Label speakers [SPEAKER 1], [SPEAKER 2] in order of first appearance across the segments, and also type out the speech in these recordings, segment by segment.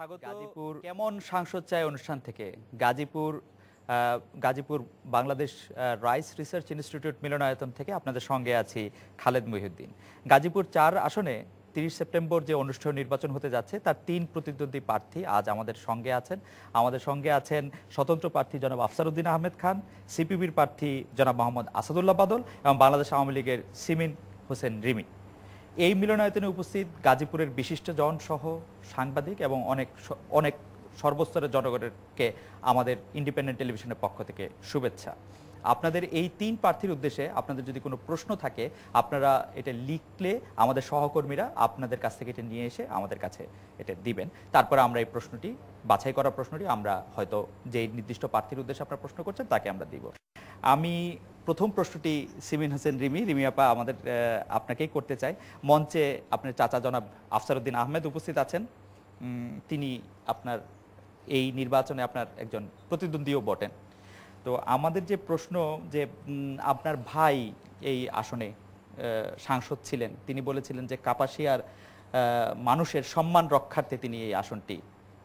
[SPEAKER 1] স্বাগত গাজীপুর কেমন সাংসদ চাই অনুষ্ঠান থেকে Gazipur Gazipur Bangladesh rice research institute মিলনায়তন থেকে আপনাদের সঙ্গে আছি খালেদ মহিউদ্দিন গাজীপুর চার আসনে তিরিশ সেপ্টেম্বর যে অনুষ্ঠান নির্বাচন হতে যাচ্ছে তার তিন প্রতিদ্বন্দ্বী প্রার্থী আজ আমাদের সঙ্গে আছেন আমাদের সঙ্গে আছেন স্বতন্ত্র প্রার্থী জনাব আফসারউদ্দিন আহমেদ খান সিপিবির প্রার্থী জনাব মোহাম্মদ আসাদুল্লাহ বাদল এবং বাংলাদেশ আওয়ামী লীগের সিমিন হোসেন রিমি এই মিলনায়তনে উপস্থিত গাজীপুরের বিশিষ্টজন সহ সাংবাদিক এবং অনেক অনেক সর্বস্তরের জনগণেরকে আমাদের ইন্ডিপেন্ডেন্ট টেলিভিশনের পক্ষ থেকে শুভেচ্ছা আপনাদের এই তিন প্রার্থীর উদ্দেশ্যে আপনাদের যদি কোনো প্রশ্ন থাকে আপনারা এটা লিখলে আমাদের সহকর্মীরা আপনাদের কাছ থেকে এটা নিয়ে এসে আমাদের কাছে এটা দিবেন তারপরে আমরা এই প্রশ্নটি বাছাই করা প্রশ্নটি আমরা হয়তো যেই নির্দিষ্ট প্রার্থীর উদ্দেশ্যে আপনারা প্রশ্ন করছেন তাকে আমরা দিব আমি প্রথম প্রশ্নটি সিমিন হোসেন রিমি রিমি আপা আমাদের আপনাকেই করতে চাই মঞ্চে আপনার চাচা জনাব আফসারউদ্দিন আহমেদ উপস্থিত আছেন তিনি আপনার এই নির্বাচনে আপনার একজন প্রতিদ্বন্দ্বীও বটেন তো আমাদের যে প্রশ্ন যে আপনার ভাই এই আসনে সাংসদ ছিলেন তিনি বলেছিলেন যে কাপাসিয়ার মানুষের সম্মান রক্ষার্থে তিনি এই আসনটি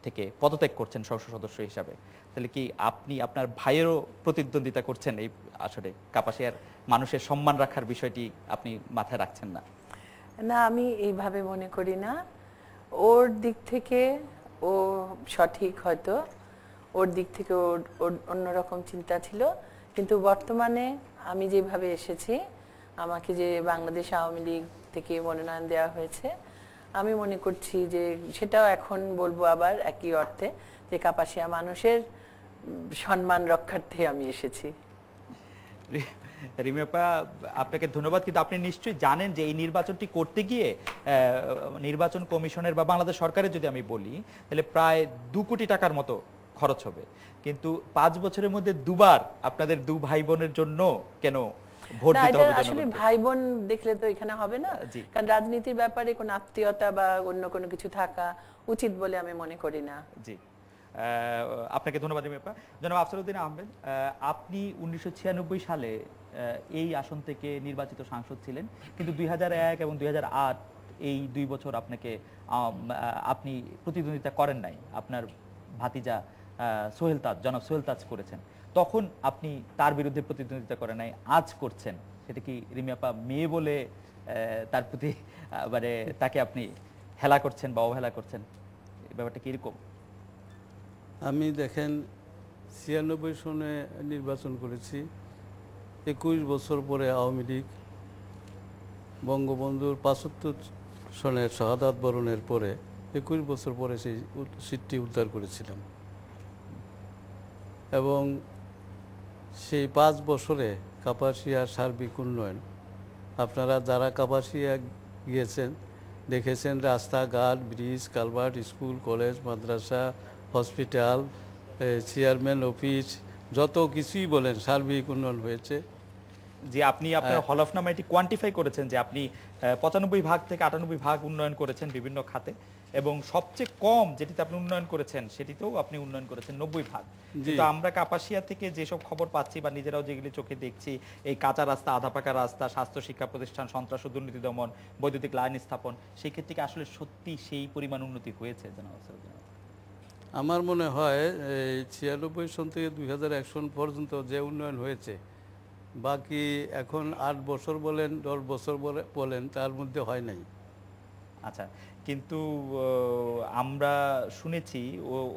[SPEAKER 1] থেকে পদত্যাগ করছেন সংসদ সদস্য হিসাবে তাহলে কি আপনি আপনার ভাইয়েরও প্রতিদ্বন্দ্বিতা করছেন এই আসলে কাপাসিয়ার মানুষের সম্মান রাখার বিষয়টি আপনি মাথায় রাখছেন না
[SPEAKER 2] না আমি এইভাবে মনে করি না ওর দিক থেকে ও সঠিক হয়তো ওর দিক থেকে ওর অন্যরকম চিন্তা ছিল কিন্তু বর্তমানে আমি যেভাবে এসেছি আমাকে যে বাংলাদেশ আওয়ামী লীগ থেকে মনোনয়ন দেওয়া হয়েছে আমি মনে করছি যে সেটাও এখন বলবো আবার একই অর্থে যে কাপাসিয়া মানুষের সম্মান রক্ষার্থে আমি এসেছি
[SPEAKER 1] রিমিয়াপা আপনাকে ধন্যবাদ কিন্তু আপনি নিশ্চয়ই জানেন যে এই নির্বাচনটি করতে গিয়ে নির্বাচন কমিশনের বা বাংলাদেশ সরকারের যদি আমি বলি তাহলে প্রায় দু কোটি টাকার মতো খরচ হবে কিন্তু পাঁচ বছরের মধ্যে দুবার আপনাদের দু ভাই বোনের জন্য কেন
[SPEAKER 2] ভাই বোন দেখলে তো এখানে হবে না কারণ রাজনীতির ব্যাপারে কোনো আত্মীয়তা বা অন্য কোনো কিছু থাকা উচিত বলে আমি মনে করি না
[SPEAKER 1] জি আপনাকে ধন্যবাদ আপা জনাব আফসারুদ্দিন আহমেদ আপনি উনিশশো সালে এই আসন থেকে নির্বাচিত সাংসদ ছিলেন কিন্তু দুই এবং দুই এই দুই বছর আপনাকে আপনি প্রতিদ্বন্দ্বিতা করেন নাই আপনার ভাতিজা সোহেল তাজ জনাব সোহেল তাজ করেছেন তখন আপনি তার বিরুদ্ধে প্রতিদ্বন্দ্বিতা করেন নাই আজ করছেন সেটা কি রিমিয়াপা মেয়ে বলে তার প্রতি মানে তাকে আপনি হেলা করছেন বা অবহেলা করছেন ব্যাপারটা কীরকম
[SPEAKER 3] আমি দেখেন ছিয়ানব্বই সনে নির্বাচন করেছি একুশ বছর পরে আওয়ামী লীগ বঙ্গবন্ধুর পাঁচাত্তর সনের শাহাদ বরণের পরে একুশ বছর পরে সেই সিটটি উদ্ধার করেছিলাম এবং সেই পাঁচ বছরে কাপাসিয়ার সার্বিক উন্নয়ন আপনারা যারা কাপাসিয়া গিয়েছেন দেখেছেন রাস্তাঘাট ব্রিজ কালভার্ট স্কুল কলেজ মাদ্রাসা হসপিটাল চেয়ারম্যান অফিস যত কিছুই বলেন সার্বিক উন্নয়ন
[SPEAKER 1] হয়েছে যে আপনি আপনার হ্যাঁ। হলফনামা এটি কোয়ান্টিফাই করেছেন যে আপনি পঁচানব্বই ভাগ থেকে আটানব্বই ভাগ উন্নয়ন করেছেন বিভিন্ন খাতে এবং সবচেয়ে কম যেটিতে আপনি উন্নয়ন করেছেন সেটিতেও আপনি উন্নয়ন করেছেন নব্বই ভাগ কিন্তু আমরা কাপাসিয়া থেকে যেসব খবর পাচ্ছি বা নিজেরাও যেগুলি চোখে দেখছি এই কাঁচা রাস্তা আধা পাকা রাস্তা স্বাস্থ্য শিক্ষা প্রতিষ্ঠান সন্ত্রাস ও দুর্নীতি দমন বৈদ্যুতিক লাইন স্থাপন সেই ক্ষেত্রে আসলে সত্যি সেই পরিমাণ উন্নতি হয়েছে জানা
[SPEAKER 3] আমার মনে হয় এই ছিয়ানব্বই সন থেকে দুই সন পর্যন্ত যে উন্নয়ন হয়েছে বাকি এখন আট বছর বলেন দশ বছর বলেন তার মধ্যে হয় নাই
[SPEAKER 1] আচ্ছা কিন্তু আমরা শুনেছি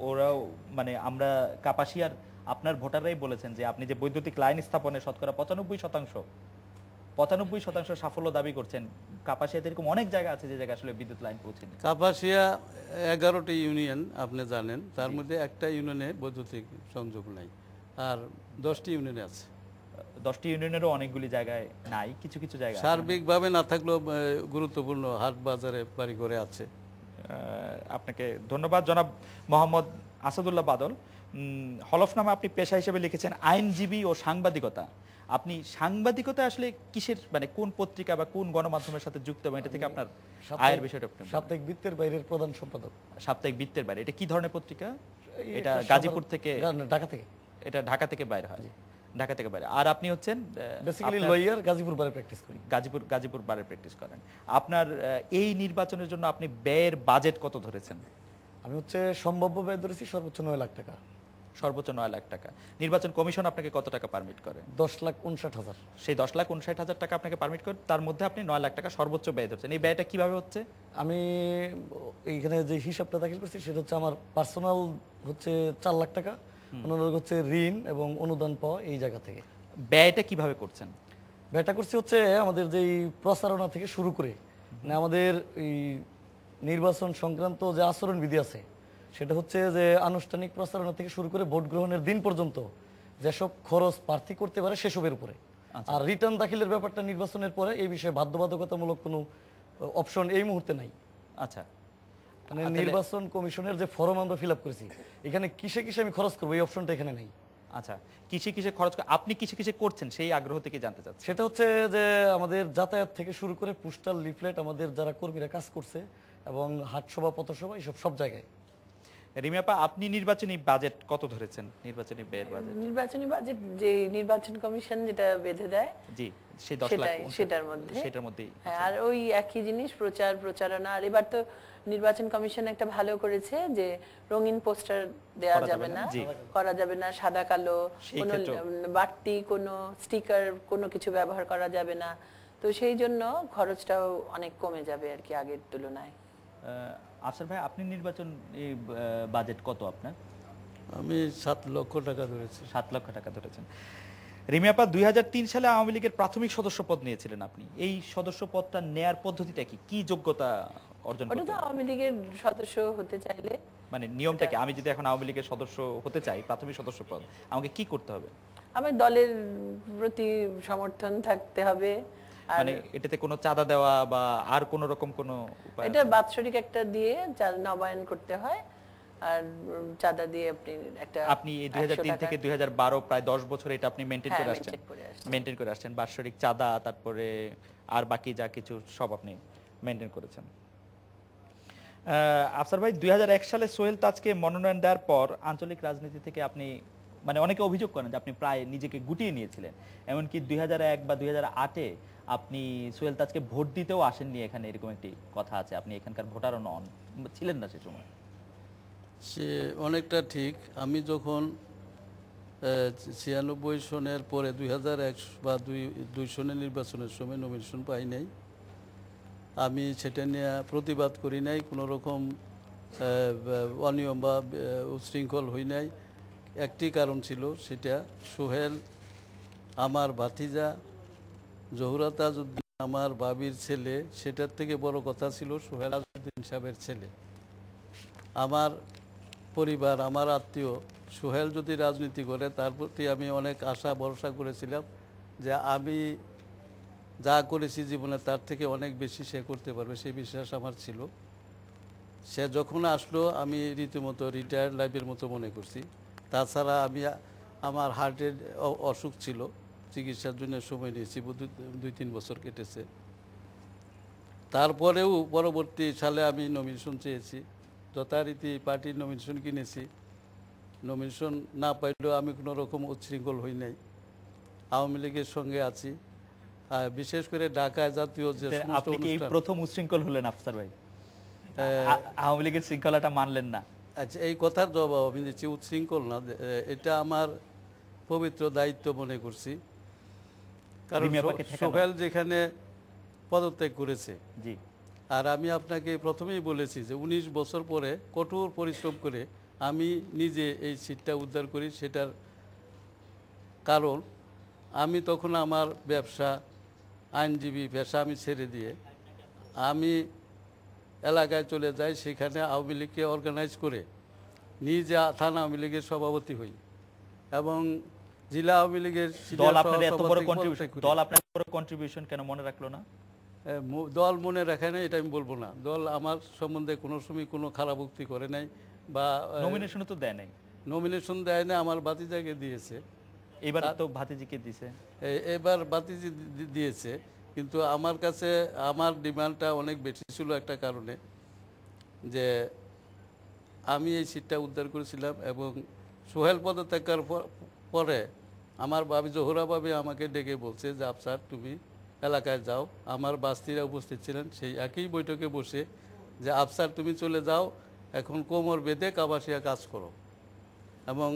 [SPEAKER 1] ওরাও মানে আমরা কাপাসিয়ার আপনার ভোটাররাই বলেছেন যে আপনি যে বৈদ্যুতিক লাইন স্থাপনে শতকরা পঁচানব্বই শতাংশ পঁচানব্বই শতাংশ সাফল্য দাবি করছেন কাপাসিয়াতে এরকম অনেক জায়গা আছে যে জায়গায় আসলে বিদ্যুৎ লাইন পৌঁছেনি
[SPEAKER 3] কাপাসিয়া এগারোটি ইউনিয়ন আপনি জানেন তার মধ্যে একটা ইউনিয়নে বৈদ্যুতিক সংযোগ নাই আর দশটি ইউনিয়নে আছে
[SPEAKER 1] দশটি ইউনিয়নেরও অনেকগুলি জায়গায় নাই কিছু কিছু জায়গা
[SPEAKER 3] সার্বিকভাবে না থাকলেও গুরুত্বপূর্ণ
[SPEAKER 1] হাট বাজারে বাড়ি করে আছে আপনাকে ধন্যবাদ জনাব মোহাম্মদ আসাদুল্লাহ বাদল হলফনামা আপনি পেশা হিসেবে লিখেছেন আইনজীবী ও সাংবাদিকতা আপনি সাংবাদিকতা আসলে কিসের মানে কোন পত্রিকা বা কোন গণমাধ্যমের সাথে যুক্ত এবং এটা থেকে আপনার আয়ের বিষয়টা সাপ্তাহিক বৃত্তের বাইরের প্রধান সম্পাদক সাপ্তাহিক বৃত্তের বাইরে এটা কি ধরনের পত্রিকা এটা গাজীপুর থেকে ঢাকা থেকে এটা ঢাকা থেকে বাইরে হয় ঢাকা থেকে বাইরে আর আপনি হচ্ছেন বেসিক্যালি লয়ার গাজীপুর বারে প্র্যাকটিস করি গাজীপুর গাজীপুর বারে প্র্যাকটিস করেন আপনার এই নির্বাচনের জন্য আপনি ব্যয়ের বাজেট কত ধরেছেন আমি হচ্ছে সম্ভাব্য ব্যয় ধরেছি সর্বোচ্চ নয় লাখ টাকা সর্বোচ্চ নয় লাখ টাকা নির্বাচন কমিশন আপনাকে কত টাকা পারমিট করে দশ লাখ উনষাট হাজার সেই দশ লাখ উনষাট হাজার টাকা আপনাকে পারমিট করে তার মধ্যে আপনি নয় লাখ টাকা সর্বোচ্চ ব্যয় ধরছেন এই ব্যয়টা কিভাবে হচ্ছে
[SPEAKER 4] আমি এইখানে যে হিসাবটা দাখিল করছি সেটা হচ্ছে আমার পার্সোনাল হচ্ছে চার লাখ টাকা অনুরোধ হচ্ছে ঋণ এবং অনুদান পাওয়া এই জায়গা থেকে
[SPEAKER 1] ব্যয়টা কিভাবে
[SPEAKER 4] করছেন ব্যয়টা করছি হচ্ছে আমাদের যেই প্রচারণা থেকে শুরু করে মানে আমাদের এই নির্বাচন সংক্রান্ত যে আচরণবিধি আছে সেটা হচ্ছে যে আনুষ্ঠানিক প্রচারণা থেকে শুরু করে ভোট গ্রহণের দিন পর্যন্ত যেসব খরচ প্রার্থী করতে পারে সেসবের উপরে আচ্ছা। আর রিটার্ন দাখিলের ব্যাপারটা নির্বাচনের পরে এই বিষয়ে বাধ্যবাধকতামূলক কোনো অপশন এই মুহূর্তে নাই আচ্ছা মানে নির্বাচন কমিশনের যে ফর্ম আমরা ফিল করেছি এখানে কিসে কিসে আমি খরচ করবো এই অপশনটা এখানে নেই আচ্ছা কিসে কিসে খরচ আপনি কিসে কিসে করছেন
[SPEAKER 1] সেই আগ্রহ থেকে জানতে চান
[SPEAKER 4] সেটা হচ্ছে যে আমাদের যাতায়াত থেকে শুরু করে পোস্টাল লিফলেট আমাদের
[SPEAKER 1] যারা কর্মীরা কাজ করছে এবং হাটসভা পথসভা এইসব সব জায়গায় রিমিয়াপা আপনি নির্বাচনী বাজেট কত ধরেছেন নির্বাচনী ব্যয়ের বাজেট
[SPEAKER 2] নির্বাচনী বাজেট যে নির্বাচন কমিশন যেটা বেঁধে দেয়
[SPEAKER 1] জি সেই 10 লাখ সেটার মধ্যে সেটার হ্যাঁ, আচ্ছা।
[SPEAKER 2] আর ওই একই জিনিস প্রচার প্রচারণা আর এবার তো নির্বাচন কমিশন একটা ভালো করেছে যে রঙিন পোস্টার দেয়া যাবে না করা যাবে না সাদা কালো কোনো বাড়তি কোনো স্টিকার কোনো কিছু ব্যবহার করা যাবে না তো সেই জন্য খরচটাও অনেক কমে যাবে আর কি আগের তুলনায়
[SPEAKER 1] আসার ভাই আপনি নির্বাচন বাজেট কত আপনার আমি সাত লক্ষ টাকা ধরেছি সাত লক্ষ টাকা ধরেছেন রিমিয়াপা দুই সালে আওয়ামী লীগের প্রাথমিক সদস্য পদ নিয়েছিলেন আপনি এই সদস্য পদটা নেয়ার পদ্ধতিটা কি কি যোগ্যতা অর্জন করতে
[SPEAKER 2] আওয়ামী লীগের সদস্য হতে চাইলে
[SPEAKER 1] মানে নিয়মটা কি আমি যদি এখন আওয়ামী লীগের সদস্য হতে চাই প্রাথমিক সদস্য পদ আমাকে কি করতে হবে
[SPEAKER 2] আমার দলের প্রতি সমর্থন থাকতে হবে মানে
[SPEAKER 1] এটাতে কোনো চাঁদা দেওয়া বা আর কোনো রকম কোনো এটা
[SPEAKER 2] বাৎসরিক একটা দিয়ে নবায়ন করতে হয় আর চাঁদা দিয়ে আপনি একটা আপনি দুই হাজার তিন থেকে দুই
[SPEAKER 1] হাজার বারো প্রায় দশ বছর এটা আপনি মেনটেন হ্যাঁ, করে আসছেন মেনটেন করে আসছেন বাৎসরিক চাঁদা তারপরে আর বাকি যা কিছু সব আপনি মেনটেন করেছেন আফসার ভাই দুই সালে সোহেল তাজকে মনোনয়ন দেওয়ার পর আঞ্চলিক রাজনীতি থেকে আপনি মানে অনেকে অভিযোগ করেন যে আপনি প্রায় নিজেকে গুটিয়ে নিয়েছিলেন এমনকি দুই হাজার এক বা দুই হাজার আটে আপনি সোহেল তাজকে ভোট দিতেও আসেননি এখানে এরকম একটি কথা আছে আপনি এখানকার ভোটারও নন ছিলেন না সে সময় সে
[SPEAKER 3] অনেকটা ঠিক আমি যখন ছিয়ানব্বই সনের পরে দুই বা দুই দুই সনের নির্বাচনের সময় নমিনেশন পাই নাই আমি সেটা নিয়ে প্রতিবাদ করি নাই কোনো রকম অনিয়ম বা উশৃঙ্খল হই নাই একটি কারণ ছিল সেটা সোহেল আমার ভাতিজা জহুরা তাজউদ্দিন আমার বাবির ছেলে সেটার থেকে বড় কথা ছিল সোহেল আজুদ্দিন সাহেবের ছেলে আমার পরিবার আমার আত্মীয় সোহেল যদি রাজনীতি করে তার প্রতি আমি অনেক আশা ভরসা করেছিলাম যে আমি যা করেছি জীবনে তার থেকে অনেক বেশি সে করতে পারবে সেই বিশ্বাস আমার ছিল সে যখন আসলো আমি রীতিমতো রিটায়ার্ড লাইফের মতো মনে করছি তাছাড়া আমি আমার হার্টের অসুখ ছিল চিকিৎসার জন্য সময় নিয়েছি দুই তিন বছর কেটেছে তারপরেও পরবর্তী সালে আমি নমিনেশন চেয়েছি যথারীতি পার্টির নমিনেশন কিনেছি নমিনেশন না পাইলেও আমি কোনো রকম উচ্ছৃঙ্খল হই নাই আওয়ামী লীগের সঙ্গে আছি আর বিশেষ করে ঢাকায় জাতীয় যে প্রথম
[SPEAKER 1] উচ্ছৃঙ্খল হলেন আফসার ভাই আওয়ামী লীগের শৃঙ্খলাটা মানলেন না
[SPEAKER 3] আচ্ছা এই কথার জবাব আমি দিচ্ছি উচ্ছৃঙ্খল না এটা আমার পবিত্র দায়িত্ব মনে করছি
[SPEAKER 1] কারণ সোহেল
[SPEAKER 3] যেখানে পদত্যাগ করেছে জি আর আমি আপনাকে প্রথমেই বলেছি যে ১৯ বছর পরে কঠোর পরিশ্রম করে আমি নিজে এই সিটটা উদ্ধার করি সেটার কারণ আমি তখন আমার ব্যবসা আইনজীবী পেশা আমি ছেড়ে দিয়ে আমি এলাকায় চলে যাই সেখানে আওয়ামী লীগকে অর্গানাইজ করে নিজে থানা আওয়ামী লীগের সভাপতি হই এবং জেলা আওয়ামী লীগের দল আপনার এত বড় কন্ট্রিবিউশন দল আপনার
[SPEAKER 1] বড় কন্ট্রিবিউশন কেন মনে রাখলো না
[SPEAKER 3] দল মনে রাখে না এটা আমি বলবো না দল আমার সম্বন্ধে কোনো সময় কোনো খারাপ উক্তি করে নাই বা নমিনেশন তো দেয় নাই নমিনেশন দেয় না আমার বাতিজাকে দিয়েছে এবার তো ভাতিজিকে দিয়েছে এবার বাতিজি দিয়েছে কিন্তু আমার কাছে আমার ডিমান্ডটা অনেক বেশি ছিল একটা কারণে যে আমি এই সিটটা উদ্ধার করেছিলাম এবং সোহেল পদত্যাগ পরে আমার বাবি জহুরা বাবি আমাকে ডেকে বলছে যে আফসার তুমি এলাকায় যাও আমার বাস্তিরা উপস্থিত ছিলেন সেই একই বৈঠকে বসে যে আফসার তুমি চলে যাও এখন কোমর বেঁধে কাবাসিয়া কাজ করো এবং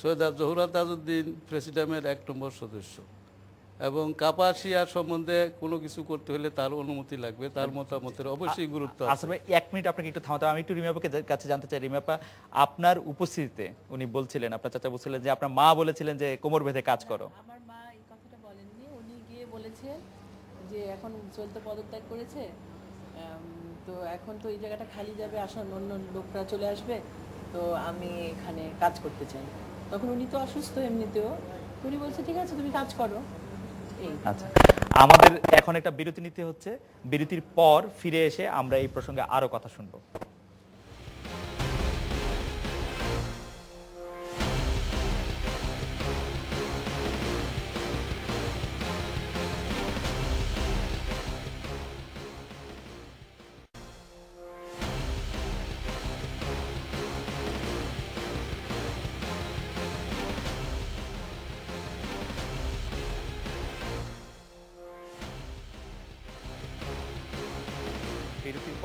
[SPEAKER 3] সৈয়দা জহুরা তাজউদ্দিন প্রেসিডেন্টের এক নম্বর সদস্য এবং কাপাসিয়া সম্বন্ধে কোনো কিছু করতে হলে তার অনুমতি লাগবে তার
[SPEAKER 1] মতামতের অবশ্যই গুরুত্ব আসলে এক মিনিট আপনাকে একটু থামাতে আমি একটু রিমাপাকে কাছে জানতে চাই রিমাপা আপনার উপস্থিতিতে উনি বলছিলেন আপনার চাচা বলছিলেন যে আপনার মা বলেছিলেন যে কোমর বেঁধে কাজ হ্যাঁ, করো আমার
[SPEAKER 2] মা এই কথাটা বলেননি উনি গিয়ে বলেছেন যে এখন চলতে পদত্যাগ করেছে তো এখন তো এই জায়গাটা খালি যাবে আসন অন্য লোকরা চলে আসবে তো আমি এখানে কাজ করতে চাই তখন উনি তো অসুস্থ এমনিতেও উনি বলছে ঠিক আছে তুমি কাজ করো আচ্ছা
[SPEAKER 1] আমাদের এখন একটা বিরতি নিতে হচ্ছে বিরতির পর ফিরে এসে আমরা এই প্রসঙ্গে আরো কথা শুনবো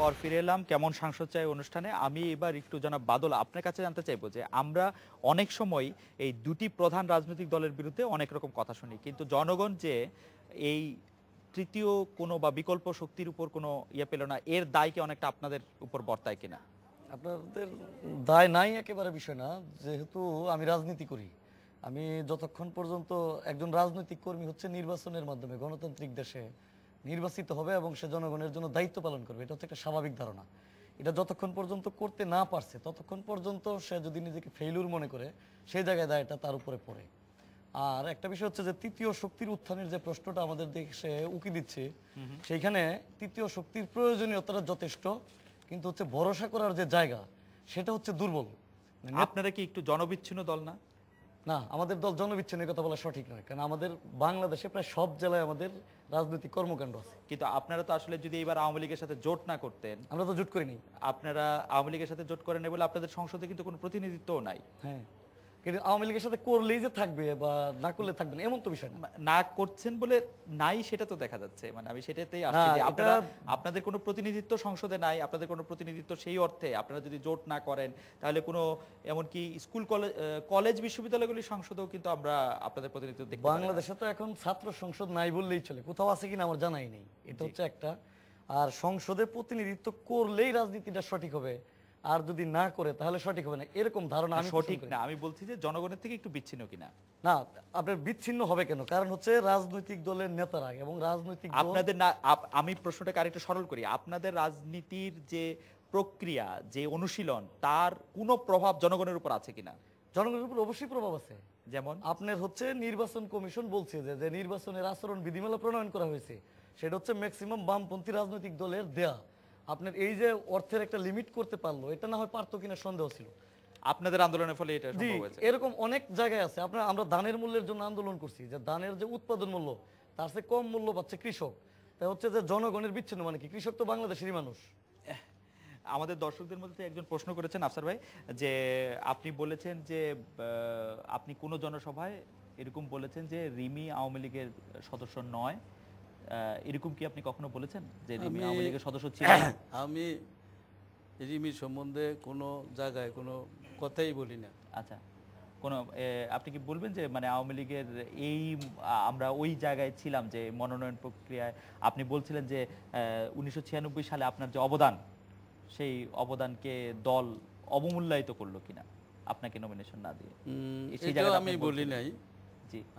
[SPEAKER 1] পর ফিরে এলাম কেমন সাংসদ চাই অনুষ্ঠানে আমি এবার একটু জনাব বাদল আপনার কাছে জানতে চাইবো যে আমরা অনেক সময় এই দুটি প্রধান রাজনৈতিক দলের বিরুদ্ধে অনেক রকম কথা শুনি কিন্তু জনগণ যে এই তৃতীয় কোনো বা বিকল্প শক্তির উপর কোনো ইয়ে পেল না এর দায় কি অনেকটা আপনাদের উপর বর্তায় কিনা আপনাদের দায় নাই
[SPEAKER 4] একেবারে বিষয় না যেহেতু আমি রাজনীতি করি আমি যতক্ষণ পর্যন্ত একজন রাজনৈতিক কর্মী হচ্ছে নির্বাচনের মাধ্যমে গণতান্ত্রিক দেশে নির্বাচিত হবে এবং সে জনগণের জন্য দায়িত্ব পালন করবে এটা হচ্ছে একটা স্বাভাবিক ধারণা এটা যতক্ষণ পর্যন্ত করতে না পারছে ততক্ষণ পর্যন্ত সে যদি নিজেকে ফেইলুর মনে করে সেই জায়গায় দায়টা তার উপরে পড়ে আর একটা বিষয় হচ্ছে যে তৃতীয় শক্তির উত্থানের যে প্রশ্নটা আমাদের দেশে উকি দিচ্ছে সেইখানে তৃতীয় শক্তির প্রয়োজনীয়তাটা যথেষ্ট কিন্তু হচ্ছে ভরসা করার যে জায়গা সেটা হচ্ছে দুর্বল
[SPEAKER 1] মানে আপনারা কি একটু জনবিচ্ছিন্ন দল না
[SPEAKER 4] না আমাদের দল জনবিচ্ছিন্নের কথা বলা সঠিক নয় কারণ আমাদের
[SPEAKER 1] বাংলাদেশে প্রায় সব জেলায় আমাদের রাজনৈতিক কর্মকাণ্ড আছে কিন্তু আপনারা তো আসলে যদি এবার আওয়ামী লীগের সাথে জোট না করতেন আমরা তো জোট করিনি আপনারা আওয়ামী লীগের সাথে জোট করেন বলে আপনাদের সংসদে কিন্তু কোনো প্রতিনিধিত্ব নাই হ্যাঁ কিন্তু আওয়ামী লীগের সাথে করলেই যে থাকবে বা না করলে থাকবে না এমন তো বিষয় না না করছেন বলে নাই সেটা তো দেখা যাচ্ছে মানে আমি সেটাতেই হ্যাঁ, আপনারা আপনাদের কোনো প্রতিনিধিত্ব সংসদে নাই আপনাদের কোনো প্রতিনিধিত্ব সেই অর্থে আপনারা যদি জোট না করেন তাহলে কোনো এমনকি স্কুল কলেজ কলেজ বিশ্ববিদ্যালয়গুলির সংসদেও কিন্তু আমরা আপনাদের প্রতিনিধিত্ব দেখি বাংলাদেশে
[SPEAKER 4] তো এখন ছাত্র সংসদ নাই বললেই চলে কোথাও আছে কিনা আমার জানাই নেই এটা হচ্ছে একটা আর সংসদে প্রতিনিধিত্ব করলেই রাজনীতিটা সঠিক হবে আর যদি না করে তাহলে সঠিক হবে না
[SPEAKER 1] এরকম ধারণা আমি সঠিক না আমি বলছি যে জনগণের থেকে একটু বিচ্ছিন্ন কিনা না আপনার বিচ্ছিন্ন হবে কেন কারণ হচ্ছে রাজনৈতিক দলের নেতারা এবং রাজনৈতিক আপনাদের না আমি প্রশ্নটাকে আরেকটু সরল করি আপনাদের রাজনীতির যে প্রক্রিয়া যে অনুশীলন তার কোনো প্রভাব জনগণের উপর আছে কিনা জনগণের উপর অবশ্যই প্রভাব আছে যেমন আপনার হচ্ছে নির্বাচন কমিশন
[SPEAKER 4] বলছে যে যে নির্বাচনের আচরণ বিধিমালা প্রণয়ন করা হয়েছে সেটা হচ্ছে ম্যাক্সিমাম বামপন্থী রাজনৈতিক দলের দেয়া আপনার এই যে অর্থের একটা লিমিট করতে পারলো এটা না হয় পারতো কিনা সন্দেহ ছিল
[SPEAKER 1] আপনাদের আন্দোলনের ফলে এটা সম্ভব হয়েছে
[SPEAKER 4] এরকম অনেক জায়গায় আছে আপনার আমরা ধানের মূল্যের জন্য আন্দোলন করছি যে ধানের যে উৎপাদন মূল্য তার চেয়ে কম মূল্য পাচ্ছে কৃষক তা হচ্ছে যে জনগণের বিচ্ছিন্ন মানে কি কৃষক তো
[SPEAKER 1] বাংলাদেশেরই মানুষ আমাদের দর্শকদের মধ্যে একজন প্রশ্ন করেছেন আফসার ভাই যে আপনি বলেছেন যে আপনি কোনো জনসভায় এরকম বলেছেন যে রিমি আওয়ামী লীগের সদস্য নয় এরকম কি আপনি কখনো বলেছেন যে রিমি আওয়ামী লীগের সদস্য ছিলেন
[SPEAKER 3] আমি রিমির সম্বন্ধে কোনো জায়গায় কোনো কথাই বলি না
[SPEAKER 1] আচ্ছা কোনো আপনি কি বলবেন যে মানে আওয়ামী লীগের এই আমরা ওই জায়গায় ছিলাম যে মনোনয়ন প্রক্রিয়ায় আপনি বলছিলেন যে উনিশশো সালে আপনার যে অবদান সেই অবদানকে দল অবমূল্যায়িত করলো কিনা আপনাকে নমিনেশন না দিয়ে আমি বলি নাই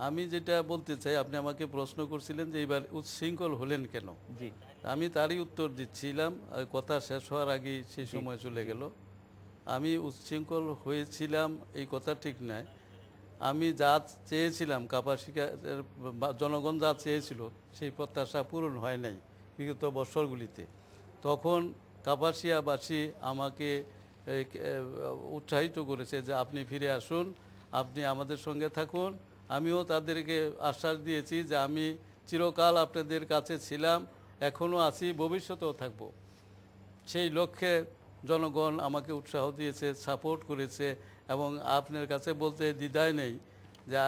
[SPEAKER 1] আমি যেটা বলতে
[SPEAKER 3] চাই আপনি আমাকে প্রশ্ন করছিলেন যে এবার উচ্ছৃঙ্খল হলেন কেন জি আমি তারই উত্তর দিচ্ছিলাম কথা শেষ হওয়ার আগে সেই সময় চলে গেল আমি উচ্ছৃঙ্খল হয়েছিলাম এই কথা ঠিক নয় আমি যা চেয়েছিলাম কাপাসিকার জনগণ যা চেয়েছিল সেই প্রত্যাশা পূরণ হয় নাই বিগত বছরগুলিতে তখন কাপাসিয়াবাসী আমাকে উৎসাহিত করেছে যে আপনি ফিরে আসুন আপনি আমাদের সঙ্গে থাকুন আমিও তাদেরকে আশ্বাস দিয়েছি যে আমি চিরকাল আপনাদের কাছে ছিলাম এখনও আছি ভবিষ্যতেও থাকব সেই লক্ষ্যে জনগণ আমাকে উৎসাহ দিয়েছে সাপোর্ট করেছে এবং আপনার কাছে বলতে দ্বিধায় নেই যা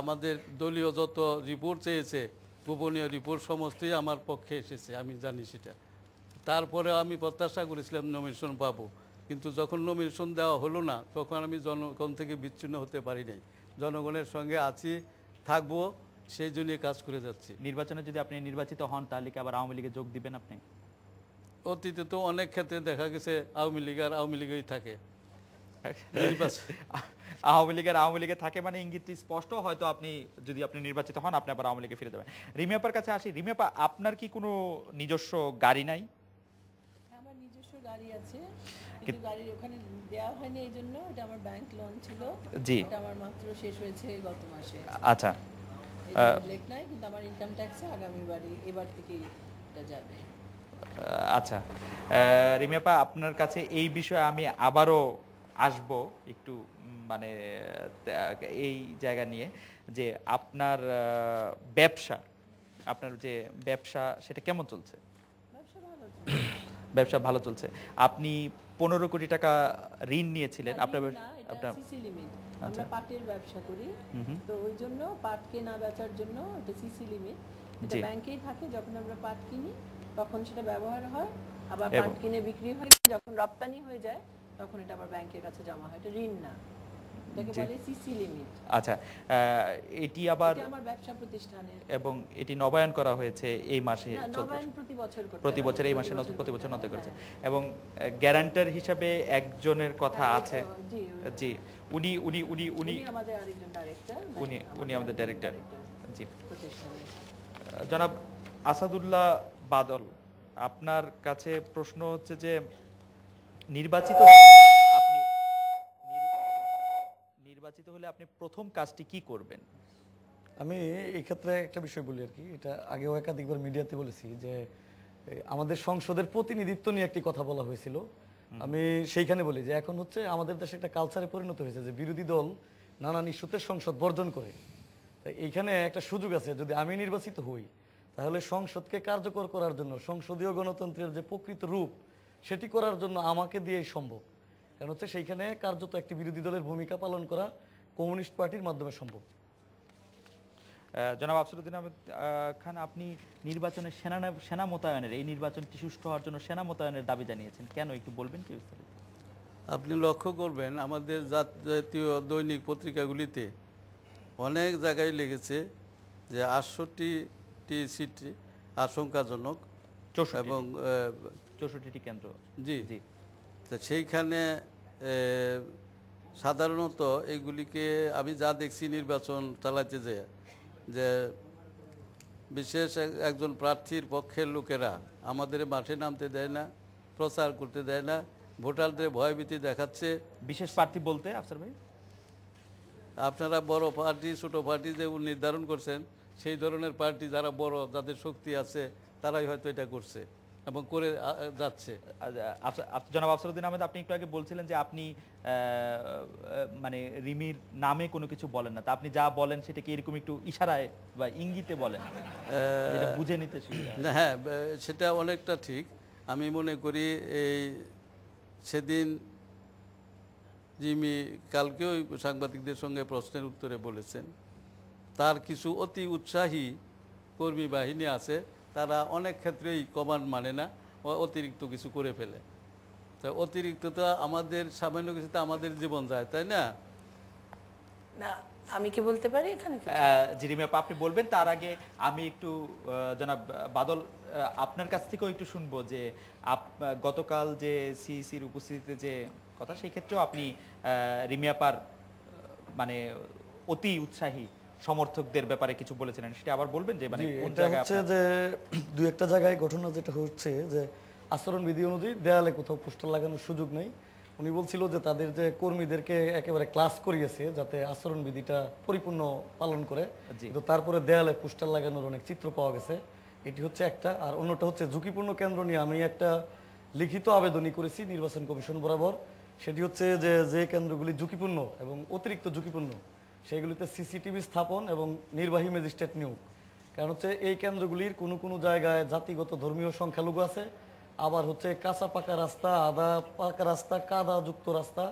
[SPEAKER 3] আমাদের দলীয় যত রিপোর্ট চেয়েছে গোপনীয় রিপোর্ট সমস্তই আমার পক্ষে এসেছে আমি জানি সেটা তারপরে আমি প্রত্যাশা করেছিলাম নমিনেশন পাবো কিন্তু যখন নমিনেশন দেওয়া হলো না তখন আমি জনগণ থেকে বিচ্ছিন্ন হতে পারি নাই জনগণের সঙ্গে আছি থাকবো সেই জন্য কাজ করে যাচ্ছি নির্বাচনে যদি আপনি নির্বাচিত হন তাহলে কি আবার আওয়ামী লীগে যোগ দিবেন আপনি
[SPEAKER 1] অতীতে তো অনেক ক্ষেত্রে দেখা গেছে আওয়ামী লীগ আর আওয়ামী লীগই থাকে আওয়ামী লীগের আওয়ামী লীগে থাকে মানে ইঙ্গিতটি স্পষ্ট হয়তো আপনি যদি আপনি নির্বাচিত হন আপনি আবার আওয়ামী লীগে ফিরে যাবেন রিমিয়াপার কাছে আসি রিমিয়াপা আপনার কি কোনো নিজস্ব গাড়ি নাই
[SPEAKER 2] আমার নিজস্ব গাড়ি আছে কিন্তু গাড়ির ওখানে দেওয়া হয়নি এই জন্য এটা আমার এটা আমার মাত্র শেষ হয়েছে গত মাসে আচ্ছা লেট কিন্তু আমার ইনকাম বাড়ি এবার যাবে
[SPEAKER 1] আচ্ছা রিমেপা আপনার কাছে এই বিষয়ে আমি আবারও আসব একটু মানে এই জায়গা নিয়ে যে আপনার ব্যবসা আপনার যে ব্যবসা সেটা কেমন চলছে ব্যবসা ভালো চলছে আপনি পনেরো কোটি টাকা ঋণ নিয়েছিলেন আপনার আপনার
[SPEAKER 2] আমরা আচ্ছা। পাটের ব্যবসা করি তো ওই জন্য পাট কেনা বেচার জন্য এটা সিসি লিমিট এটা ব্যাংকেই থাকে যখন আমরা পাট কিনি তখন সেটা ব্যবহার হয় আবার পাট কিনে বিক্রি হয় যখন রপ্তানি হয়ে যায় তখন এটা আবার ব্যাংকের কাছে জমা হয় এটা ঋণ না বলে সিসি লিমিট
[SPEAKER 1] আচ্ছা এটি আবার আমার ব্যবসা এবং এটি নবায়ন করা হয়েছে এই মাসে নবায়ন
[SPEAKER 2] প্রতি বছর প্রতি বছর এই মাসে প্রতি
[SPEAKER 1] বছর নতুন করেছে হ্যাঁ। এবং গ্যারান্টার হিসাবে একজনের কথা আছে জি উনি উনি উনি উনি আমাদের আরেকজন ডাইরেক্টর মানে উনি উনি আমাদের ডাইরেক্টর জি জনাব আসাদুল্লাহ বাদল আপনার কাছে প্রশ্ন হচ্ছে যে নির্বাচিত আপনি প্রথম কাজটি কি করবেন আমি
[SPEAKER 4] এই ক্ষেত্রে একটা বিষয় বলি আর কি এটা আগেও একাধিকবার মিডিয়াতে বলেছি যে আমাদের সংসদের প্রতিনিধিত্ব নিয়ে একটি কথা বলা হয়েছিল আমি সেইখানে বলি যে এখন হচ্ছে আমাদের দেশে একটা কালচারে পরিণত হয়েছে যে বিরোধী দল নানান ইস্যুতে সংসদ বর্জন করে তাই এইখানে একটা সুযোগ আছে যদি আমি নির্বাচিত হই তাহলে সংসদকে কার্যকর করার জন্য সংসদীয় গণতন্ত্রের যে প্রকৃত রূপ সেটি করার জন্য আমাকে দিয়েই সম্ভব কারণ হচ্ছে সেইখানে কার্যত একটি বিরোধী দলের ভূমিকা পালন করা কমিউনিস্ট পার্টির মাধ্যমে সম্ভব
[SPEAKER 1] জনাব আফসরুদ্দিন আহমেদ খান আপনি নির্বাচনে সেনা সেনা মোতায়েনের এই নির্বাচনটি সুষ্ঠু হওয়ার জন্য সেনা মোতায়েনের দাবি জানিয়েছেন কেন একটু বলবেন কি বিস্তারিত আপনি লক্ষ্য করবেন আমাদের
[SPEAKER 3] জাতীয় দৈনিক পত্রিকাগুলিতে অনেক জায়গায় লেগেছে যে আটষট্টিটি সিট আশঙ্কাজনক এবং চৌষট্টিটি কেন্দ্র জি জি তো সেইখানে সাধারণত এগুলিকে আমি যা দেখছি নির্বাচন চালাতে যে যে বিশেষ একজন প্রার্থীর পক্ষের লোকেরা আমাদের মাঠে নামতে দেয় না প্রচার করতে দেয় না ভোটারদের ভয়ভীতি দেখাচ্ছে বিশেষ প্রার্থী বলতে আফসার ভাই আপনারা বড় পার্টি ছোট পার্টি যে নির্ধারণ করছেন সেই ধরনের পার্টি যারা বড় যাদের শক্তি আছে তারাই হয়তো এটা করছে এবং করে
[SPEAKER 1] যাচ্ছে জনাব আফসরুদ্দিন আহমেদ আপনি একটু আগে বলছিলেন যে আপনি মানে রিমির নামে কোনো কিছু বলেন না তা আপনি যা বলেন সেটা কি এরকম একটু ইশারায় বা ইঙ্গিতে বলেন বুঝে নিতে হ্যাঁ সেটা অনেকটা ঠিক
[SPEAKER 3] আমি মনে করি এই সেদিন জিমি কালকেও সাংবাদিকদের সঙ্গে প্রশ্নের উত্তরে বলেছেন তার কিছু অতি উৎসাহী কর্মী বাহিনী আছে তারা অনেক ক্ষেত্রেই কমান্ড মানে না অতিরিক্ত কিছু করে ফেলে তা তো আমাদের সামান্য কিছুতে আমাদের জীবন যায়
[SPEAKER 1] তাই না
[SPEAKER 2] না আমি কি বলতে পারি এখানে
[SPEAKER 1] জিরিমে আপনি বলবেন তার আগে আমি একটু জনাব বাদল আপনার কাছ থেকেও একটু শুনবো যে গতকাল যে সিইসির উপস্থিতিতে যে কথা সেই ক্ষেত্রেও আপনি রিমিয়াপার মানে অতি উৎসাহী সমর্থকদের ব্যাপারে কিছু বলেছিলেন সেটা আবার বলবেন যে মানে কোন জায়গায় হচ্ছে
[SPEAKER 4] যে দুই একটা জায়গায় ঘটনা যেটা হচ্ছে যে আচরণবিধি অনুযায়ী দেয়ালে কোথাও পোস্টার লাগানোর সুযোগ নেই উনি বলছিল যে তাদের যে কর্মীদেরকে একেবারে ক্লাস করিয়েছে যাতে আচরণবিধিটা পরিপূর্ণ পালন করে কিন্তু তারপরে দেয়ালে পোস্টার লাগানোর অনেক চিত্র পাওয়া গেছে এটি হচ্ছে একটা আর অন্যটা হচ্ছে ঝুঁকিপূর্ণ কেন্দ্র নিয়ে আমি একটা লিখিত আবেদনই করেছি নির্বাচন কমিশন বরাবর সেটি হচ্ছে যে যে কেন্দ্রগুলি ঝুঁকিপূর্ণ এবং অতিরিক্ত ঝুঁকিপূর্ণ সেগুলিতে সিসিটিভি স্থাপন এবং নির্বাহী ম্যাজিস্ট্রেট নিয়োগ কারণ হচ্ছে এই কেন্দ্রগুলির কোনো কোনো জায়গায় জাতিগত ধর্মীয় সংখ্যালঘু আছে আবার হচ্ছে কাঁচা পাকা রাস্তা আদা পাকা রাস্তা কাদাযুক্ত রাস্তা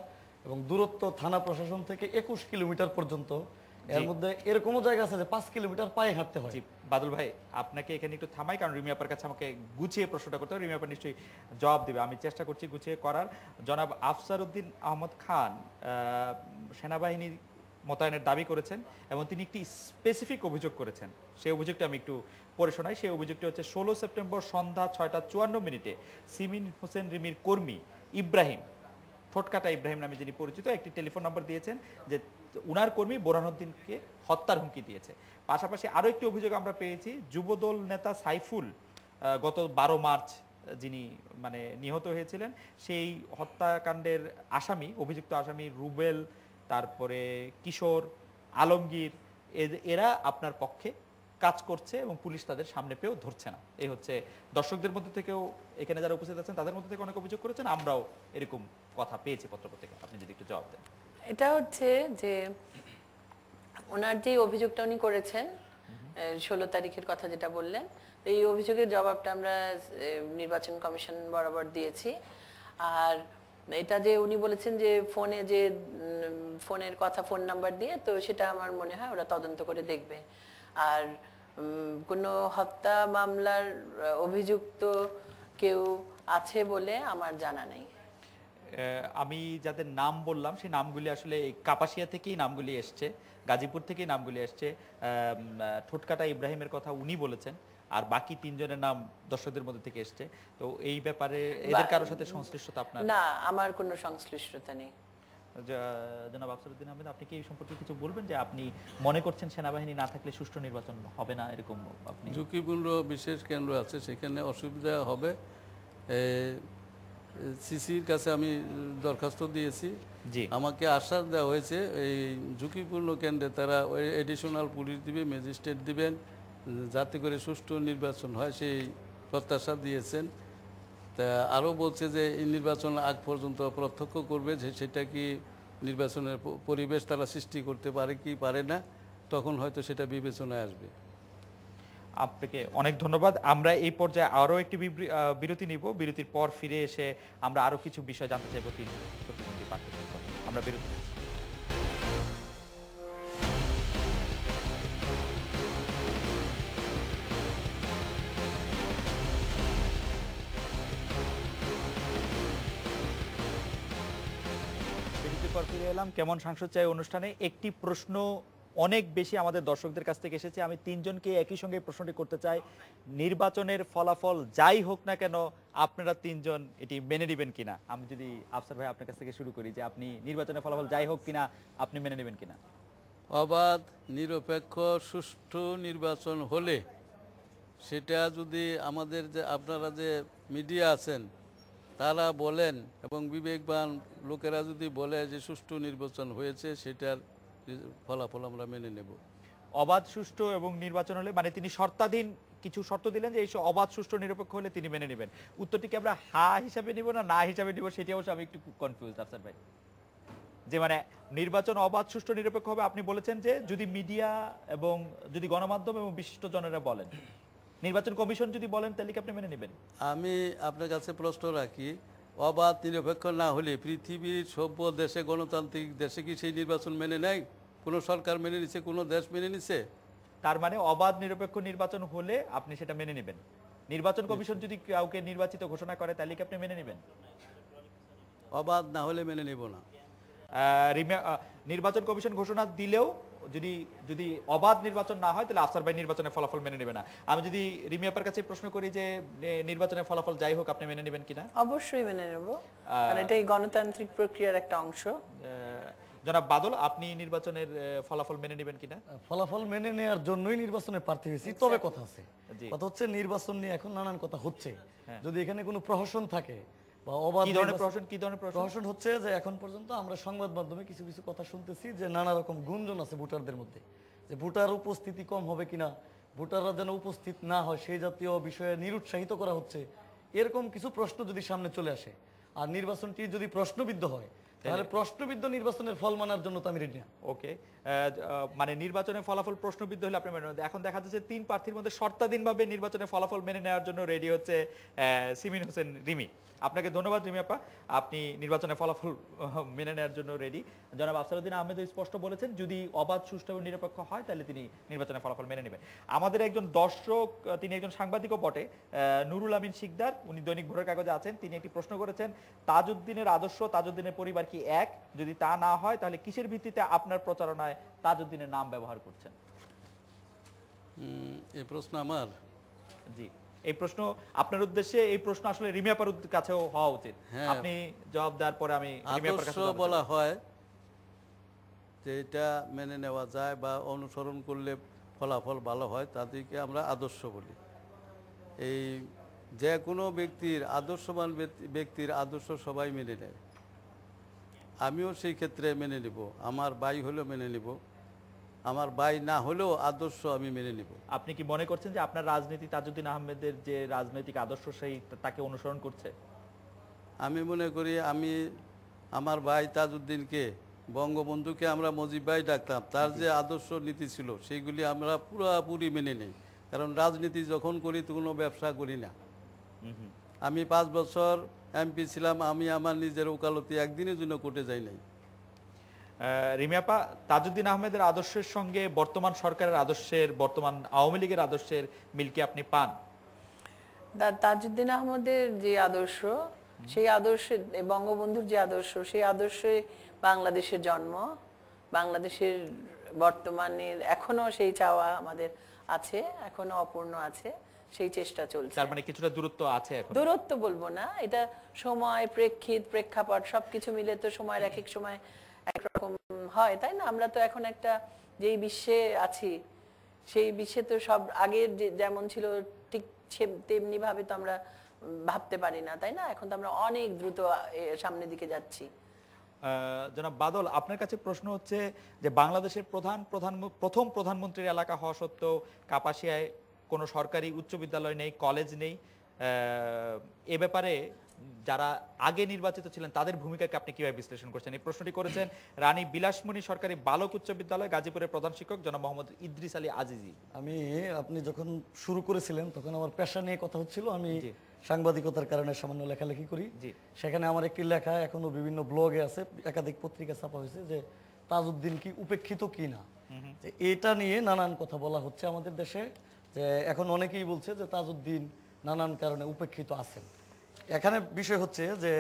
[SPEAKER 4] এবং দূরত্ব
[SPEAKER 1] থানা প্রশাসন থেকে একুশ কিলোমিটার পর্যন্ত এর মধ্যে এরকমও জায়গা আছে যে পাঁচ কিলোমিটার পায়ে হাঁটতে হয় বাদল ভাই আপনাকে এখানে একটু থামাই কারণ রিমি আপার কাছে আমাকে গুছিয়ে প্রশ্নটা করতে হবে রিমি আপার নিশ্চয়ই জবাব দেবে আমি চেষ্টা করছি গুছিয়ে করার জনাব আফসার উদ্দিন আহমদ খান সেনাবাহিনীর মোতায়েনের দাবি করেছেন এবং তিনি একটি স্পেসিফিক অভিযোগ করেছেন সেই অভিযোগটি আমি একটু পড়ে শোনাই সেই অভিযোগটি হচ্ছে ষোলো সেপ্টেম্বর সন্ধ্যা ছয়টা চুয়ান্ন মিনিটে সিমিন হোসেন রিমির কর্মী ইব্রাহিম ফটকাটা ইব্রাহিম নামে যিনি পরিচিত একটি টেলিফোন নম্বর দিয়েছেন যে উনার কর্মী বোরহানুদ্দিনকে হত্যার হুমকি দিয়েছে পাশাপাশি আরও একটি অভিযোগ আমরা পেয়েছি যুবদল নেতা সাইফুল গত বারো মার্চ যিনি মানে নিহত হয়েছিলেন সেই হত্যাকাণ্ডের আসামি অভিযুক্ত আসামি রুবেল তারপরে কিশোর আলমগীর এরা আপনার পক্ষে কাজ করছে এবং পুলিশ তাদের সামনে পেয়েও ধরছে না এই হচ্ছে দর্শকদের মধ্যে থেকেও এখানে যারা উপস্থিত আছেন তাদের মধ্যে থেকে অনেক অভিযোগ করেছেন আমরাও এরকম কথা পেয়েছি পত্রপত্রিকা আপনি যদি একটু জবাব দেন
[SPEAKER 2] এটা হচ্ছে যে ওনার যে অভিযোগটা উনি করেছেন ষোলো তারিখের কথা যেটা বললেন এই অভিযোগের জবাবটা আমরা নির্বাচন কমিশন বরাবর দিয়েছি আর এটা যে উনি বলেছেন যে ফোনে যে ফোনের কথা ফোন নাম্বার দিয়ে তো সেটা আমার মনে হয় ওরা তদন্ত করে দেখবে আর কোনো হত্যা মামলার অভিযুক্ত কেউ আছে বলে আমার জানা নেই
[SPEAKER 1] আমি যাদের নাম বললাম সেই নামগুলি আসলে কাপাসিয়া থেকেই নামগুলি এসছে গাজীপুর থেকেই নামগুলি এসছে ঠোটকাটা ইব্রাহিমের কথা উনি বলেছেন আর বাকি তিনজনের নাম দর্শকদের মধ্যে থেকে এসছে তো এই ব্যাপারে এদের কারোর সাথে সংশ্লিষ্টতা আপনার না
[SPEAKER 2] আমার কোনো সংশ্লিষ্টতা নেই
[SPEAKER 1] আচ্ছা, জনাব আফসরউদ্দিন আহমেদ আপনি কি এই সম্পর্কে কিছু বলবেন যে আপনি মনে করছেন সেনাবাহিনী না থাকলে সুষ্ঠু নির্বাচন হবে না এরকম আপনি
[SPEAKER 3] ঝুঁকিপূর্ণ বিশেষ কেন্দ্র আছে সেখানে অসুবিধা হবে সিসির কাছে আমি দরখাস্ত দিয়েছি আমাকে আশ্বাস দেওয়া হয়েছে এই ঝুঁকিপূর্ণ কেন্দ্রে তারা এডিশনাল পুলিশ দিবে ম্যাজিস্ট্রেট দিবেন যাতে করে সুষ্ঠু নির্বাচন হয় সেই প্রত্যাশা দিয়েছেন তা আরও বলছে যে এই নির্বাচন আগ পর্যন্ত প্রত্যক্ষ করবে যে সেটা কি নির্বাচনের পরিবেশ তারা সৃষ্টি করতে পারে কি পারে না তখন হয়তো সেটা বিবেচনায় আসবে
[SPEAKER 1] আপনাকে অনেক ধন্যবাদ আমরা এই পর্যায়ে আরও একটি বিরতি নিব বিরতির পর ফিরে এসে আমরা আরও কিছু বিষয় জানতে চাইব তিনি প্রতিমন্ত্রী আমরা বিরতি চাইলাম কেমন সাংসদ চাই অনুষ্ঠানে একটি প্রশ্ন অনেক বেশি আমাদের দর্শকদের কাছ থেকে এসেছে আমি তিনজনকে একই সঙ্গে প্রশ্নটি করতে চাই নির্বাচনের ফলাফল যাই হোক না কেন আপনারা তিনজন এটি মেনে নেবেন কিনা আমি যদি আফসার ভাই আপনার কাছ থেকে শুরু করি যে আপনি নির্বাচনের ফলাফল যাই হোক কিনা আপনি মেনে নেবেন কিনা অবাধ নিরপেক্ষ সুষ্ঠু
[SPEAKER 3] নির্বাচন হলে সেটা যদি আমাদের যে আপনারা যে মিডিয়া আছেন তারা বলেন এবং বিবেকবান লোকেরা যদি বলে যে সুষ্ঠু নির্বাচন
[SPEAKER 1] হয়েছে সেটার ফলাফল আমরা মেনে নেব অবাধ সুষ্ঠু এবং নির্বাচন হলে মানে তিনি শর্তাধীন কিছু শর্ত দিলেন যে এই অবাধ সুষ্ঠু নিরপেক্ষ হলে তিনি মেনে নেবেন উত্তরটিকে আমরা হা হিসাবে নিব না না হিসাবে নিব সেটি অবশ্য আমি একটু কনফিউজ আফসার ভাই যে মানে নির্বাচন অবাধ সুষ্ঠু নিরপেক্ষ হবে আপনি বলেছেন যে যদি মিডিয়া এবং যদি গণমাধ্যম এবং বিশিষ্ট জনেরা বলেন নির্বাচন কমিশন যদি বলেন তাহলে কি আপনি মেনে নেবেন আমি আপনার কাছে
[SPEAKER 3] প্রশ্ন রাখি অবাধ নিরপেক্ষ না হলে পৃথিবীর সভ্য দেশে গণতান্ত্রিক
[SPEAKER 1] দেশে কি সেই নির্বাচন মেনে নেয় কোনো সরকার মেনে নিছে কোনো দেশ মেনে নিছে তার মানে অবাধ নিরপেক্ষ নির্বাচন হলে আপনি সেটা মেনে নেবেন নির্বাচন কমিশন যদি কাউকে নির্বাচিত ঘোষণা করে তাহলে কি আপনি মেনে নেবেন অবাধ না হলে মেনে নেব না নির্বাচন কমিশন ঘোষণা দিলেও যদি যদি অবাধ নির্বাচন না হয় তাহলে আফসার ভাই নির্বাচনের ফলাফল মেনে নেবে না আমি যদি রিমিয়াপার কাছে প্রশ্ন করি যে নির্বাচনের ফলাফল যাই হোক আপনি মেনে নেবেন কিনা
[SPEAKER 2] অবশ্যই মেনে নেব কারণ এটাই গণতান্ত্রিক প্রক্রিয়ার একটা অংশ
[SPEAKER 1] জনাব বাদল আপনি নির্বাচনের ফলাফল মেনে নেবেন কিনা
[SPEAKER 4] ফলাফল মেনে নেওয়ার জন্যই নির্বাচনে প্রার্থী হয়েছি আচ্ছা। তবে কথা আছে কথা হচ্ছে নির্বাচন নিয়ে এখন নানান কথা হচ্ছে হ্যাঁ। যদি এখানে কোনো প্রহসন থাকে উপস্থিত না হয় সেই জাতীয় বিষয়ে নিরুৎসাহিত করা হচ্ছে এরকম কিছু প্রশ্ন যদি সামনে চলে আসে আর নির্বাচনটি যদি প্রশ্নবিদ্ধ হয় তাহলে প্রশ্নবিদ্ধ নির্বাচনের
[SPEAKER 1] ফল মানার জন্য তো আমি রেডি না ওকে মানে নির্বাচনের ফলাফল প্রশ্নবিদ্ধ হলে আপনি মেনে এখন দেখা যাচ্ছে তিন প্রার্থীর মধ্যে শর্তাধীনভাবে নির্বাচনের ফলাফল মেনে নেওয়ার জন্য রেডি হচ্ছে সিমিন হোসেন রিমি আপনাকে ধন্যবাদ রিমি আপা আপনি নির্বাচনের ফলাফল মেনে নেওয়ার জন্য রেডি জনাব আফসারুদ্দিন আহমেদ স্পষ্ট বলেছেন যদি অবাধ সুষ্ঠু এবং নিরপেক্ষ হয় তাহলে তিনি নির্বাচনের ফলাফল মেনে নেবেন আমাদের একজন দর্শক তিনি একজন সাংবাদিকও বটে নুরুল আমিন শিকদার উনি দৈনিক ভোটের কাগজে আছেন তিনি একটি প্রশ্ন করেছেন তাজউদ্দিনের আদর্শ তাজউদ্দিনের পরিবার কি এক যদি তা না হয় তাহলে কিসের ভিত্তিতে আপনার প্রচারণায় তাজউদ্দিনের নাম ব্যবহার করছেন এই প্রশ্ন আমার জি এই প্রশ্ন আপনার উদ্দেশ্যে এই প্রশ্ন আসলে রিমিয়াপার কাছেও হওয়া উচিত হ্যাঁ। আপনি জবাব দেওয়ার পরে আমি বলা হয়
[SPEAKER 3] যে এটা মেনে নেওয়া যায় বা অনুসরণ করলে ফলাফল ভালো হয় তাদেরকে আমরা আদর্শ বলি এই যে কোনো ব্যক্তির আদর্শবান ব্যক্তির আদর্শ সবাই মেনে নেয় আমিও সেই ক্ষেত্রে মেনে নিব আমার বাই হলেও মেনে নিব আমার ভাই না হলেও আদর্শ আমি মেনে নিব
[SPEAKER 1] আপনি কি মনে করছেন যে আপনার রাজনীতি তাজউদ্দিন আহমেদের যে রাজনৈতিক আদর্শ সেই তাকে অনুসরণ করছে
[SPEAKER 3] আমি মনে করি আমি আমার ভাই তাজউদ্দিনকে বঙ্গবন্ধুকে আমরা মজিব ভাই ডাকতাম তার যে আদর্শ নীতি ছিল সেইগুলি আমরা পুরাপুরি মেনে নিই কারণ রাজনীতি যখন করি কোনো ব্যবসা করি না আমি পাঁচ বছর এমপি ছিলাম আমি আমার নিজের ওকালতি একদিনের জন্য কোর্টে যাই নাই
[SPEAKER 1] রিমিয়াপা তাজুদ্দিন আহমেদের আদর্শের সঙ্গে বর্তমান সরকারের আদর্শের বর্তমান আওয়ামী লীগের আদর্শের মিলকে আপনি পান
[SPEAKER 2] তাজউদ্দিন আহমদের যে আদর্শ সেই আদর্শে বঙ্গবন্ধুর যে আদর্শ সেই আদর্শে বাংলাদেশের জন্ম বাংলাদেশের বর্তমানের এখনো সেই চাওয়া আমাদের আছে এখনো অপূর্ণ আছে সেই চেষ্টা চলছে
[SPEAKER 1] তার মানে কিছুটা দূরত্ব আছে এখন
[SPEAKER 2] দূরত্ব বলবো না এটা সময় প্রেক্ষিত প্রেক্ষাপট সবকিছু মিলে তো সময় এক এক সময় এরকম হয় তাই না আমরা তো এখন একটা যেই বিশ্বে আছি সেই বিশ্বে তো সব আগের যেমন ছিল ঠিক তেমনি ভাবে তো আমরা ভাবতে পারি না তাই না এখন তো আমরা অনেক দ্রুত সামনের দিকে যাচ্ছি
[SPEAKER 1] জনাব বাদল আপনার কাছে প্রশ্ন হচ্ছে যে বাংলাদেশের প্রধান প্রধান প্রথম প্রধানমন্ত্রীর এলাকা হওয়া সত্ত্বেও কাপাসিয়ায় কোনো সরকারি উচ্চ বিদ্যালয় নেই কলেজ নেই এ ব্যাপারে যারা আগে নির্বাচিত ছিলেন তাদের ভূমিকাকে আপনি কিভাবে বিশ্লেষণ করছেন এই প্রশ্নটি করেছেন রানী বিলাসমণি সরকারি বালক উচ্চ বিদ্যালয় গাজীপুরের প্রধান শিক্ষক জনাব মোহাম্মদ ইদ্রিস আলী আজিজি আমি
[SPEAKER 4] আপনি যখন শুরু করেছিলেন তখন আমার পেশা নিয়ে কথা হচ্ছিল আমি সাংবাদিকতার কারণে সামান্য লেখালেখি করি সেখানে আমার একটি লেখা এখনও বিভিন্ন ব্লগে আছে একাধিক পত্রিকা ছাপা হয়েছে যে তাজউদ্দিন কি উপেক্ষিত কি না এটা নিয়ে নানান কথা বলা হচ্ছে আমাদের দেশে যে এখন অনেকেই বলছে যে তাজউদ্দিন নানান কারণে উপেক্ষিত আছেন এখানে বিষয় হচ্ছে যে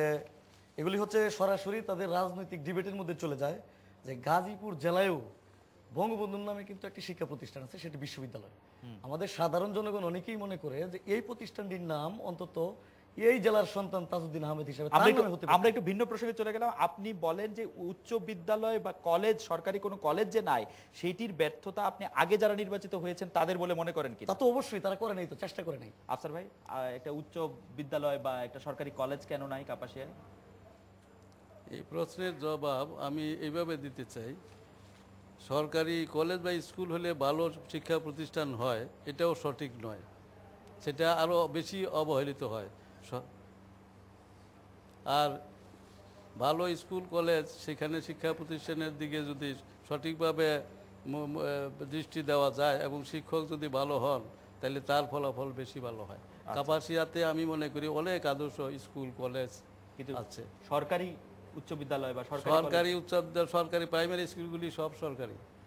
[SPEAKER 4] এগুলি হচ্ছে সরাসরি তাদের রাজনৈতিক ডিবেটের মধ্যে চলে যায় যে গাজীপুর জেলায়ও বঙ্গবন্ধুর নামে কিন্তু একটি শিক্ষা প্রতিষ্ঠান আছে সেটি বিশ্ববিদ্যালয় আমাদের সাধারণ জনগণ অনেকেই মনে করে যে এই প্রতিষ্ঠানটির নাম অন্তত এই জেলার সন্তান তাজউদ্দিন আহমেদ হিসেবে আমরা
[SPEAKER 1] একটু ভিন্ন প্রসঙ্গে চলে গেলাম আপনি বলেন যে উচ্চ বিদ্যালয় বা কলেজ সরকারি কোনো কলেজ যে নাই সেটির ব্যর্থতা আপনি আগে যারা নির্বাচিত হয়েছেন তাদের বলে মনে করেন কি তা তো অবশ্যই তারা করে নাই তো চেষ্টা করে নাই আফসার ভাই একটা উচ্চ বিদ্যালয় বা একটা সরকারি কলেজ কেন নাই কাপাসিয়ায় এই প্রশ্নের জবাব আমি এইভাবে
[SPEAKER 3] দিতে চাই সরকারি কলেজ বা স্কুল হলে ভালো শিক্ষা প্রতিষ্ঠান হয় এটাও সঠিক নয় সেটা আরও বেশি অবহেলিত হয় আর ভালো স্কুল কলেজ সেখানে শিক্ষা প্রতিষ্ঠানের দিকে যদি সঠিকভাবে দৃষ্টি দেওয়া যায় এবং শিক্ষক যদি ভালো হন তাহলে তার ফলাফল বেশি ভালো হয় আচ্ছা। কাপাসিয়াতে আমি মনে করি অনেক আদর্শ স্কুল কলেজ আছে
[SPEAKER 1] সরকারি উচ্চ বিদ্যালয় বা সরকারি
[SPEAKER 3] উচ্চ সরকারি প্রাইমারি স্কুলগুলি সব সরকারি